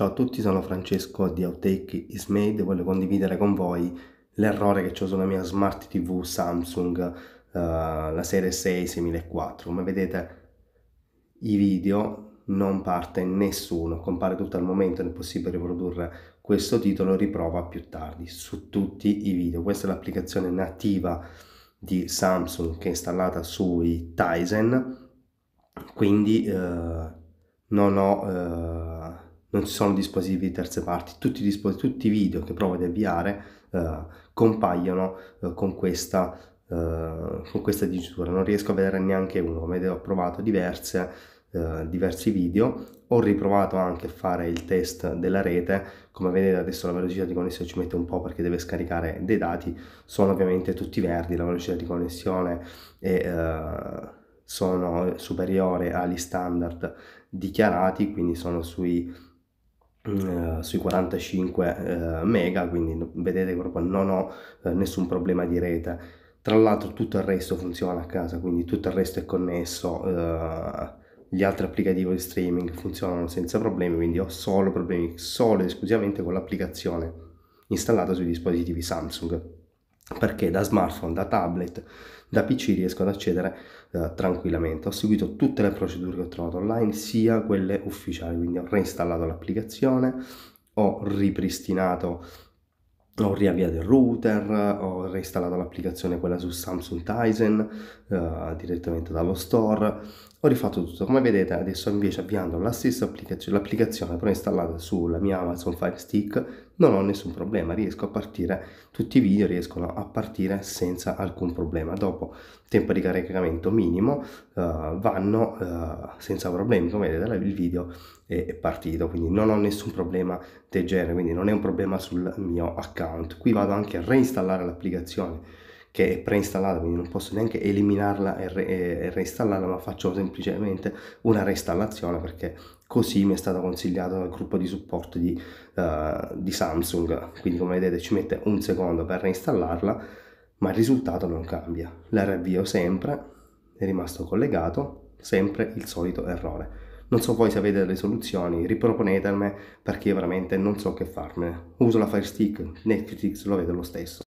Ciao a tutti, sono Francesco di Outtake is Made e voglio condividere con voi l'errore che ho sulla mia Smart TV Samsung, uh, la serie 6 6004. Come vedete i video non parte nessuno, compare tutto al momento, non è possibile riprodurre questo titolo, riprova più tardi su tutti i video. Questa è l'applicazione nativa di Samsung che è installata sui Tizen, quindi uh, non ho... Uh, non ci sono dispositivi di terze parti, tutti, dispos- tutti i video che provo ad avviare eh, compaiono eh, con, questa, eh, con questa dicitura, non riesco a vedere neanche uno, come ho provato diverse, eh, diversi video, ho riprovato anche a fare il test della rete, come vedete adesso la velocità di connessione ci mette un po' perché deve scaricare dei dati, sono ovviamente tutti verdi, la velocità di connessione è eh, sono superiore agli standard dichiarati, quindi sono sui eh, sui 45 eh, mega quindi vedete proprio non ho eh, nessun problema di rete tra l'altro tutto il resto funziona a casa quindi tutto il resto è connesso eh, gli altri applicativi di streaming funzionano senza problemi quindi ho solo problemi solo ed esclusivamente con l'applicazione installata sui dispositivi Samsung perché da smartphone, da tablet, da PC riesco ad accedere eh, tranquillamente. Ho seguito tutte le procedure che ho trovato online, sia quelle ufficiali, quindi ho reinstallato l'applicazione, ho ripristinato ho riavviato il router, ho reinstallato l'applicazione quella su Samsung Tizen eh, direttamente dallo store, ho rifatto tutto. Come vedete adesso invece avviando la stessa applicazione, l'applicazione però installata sulla mia Amazon Fire Stick non ho nessun problema, riesco a partire, tutti i video riescono a partire senza alcun problema. Dopo tempo di caricamento minimo uh, vanno uh, senza problemi, come vedete il video è, è partito, quindi non ho nessun problema del genere, quindi non è un problema sul mio account. Qui vado anche a reinstallare l'applicazione che è preinstallata, quindi non posso neanche eliminarla e, re- e reinstallarla, ma faccio semplicemente una reinstallazione perché così mi è stato consigliato dal gruppo di supporto di, uh, di Samsung. Quindi come vedete ci mette un secondo per reinstallarla, ma il risultato non cambia. La riavvio sempre, è rimasto collegato, sempre il solito errore. Non so voi se avete delle soluzioni, riproponetemi perché io veramente non so che farmene. Uso la Fire Stick, Netflix lo vedo lo stesso.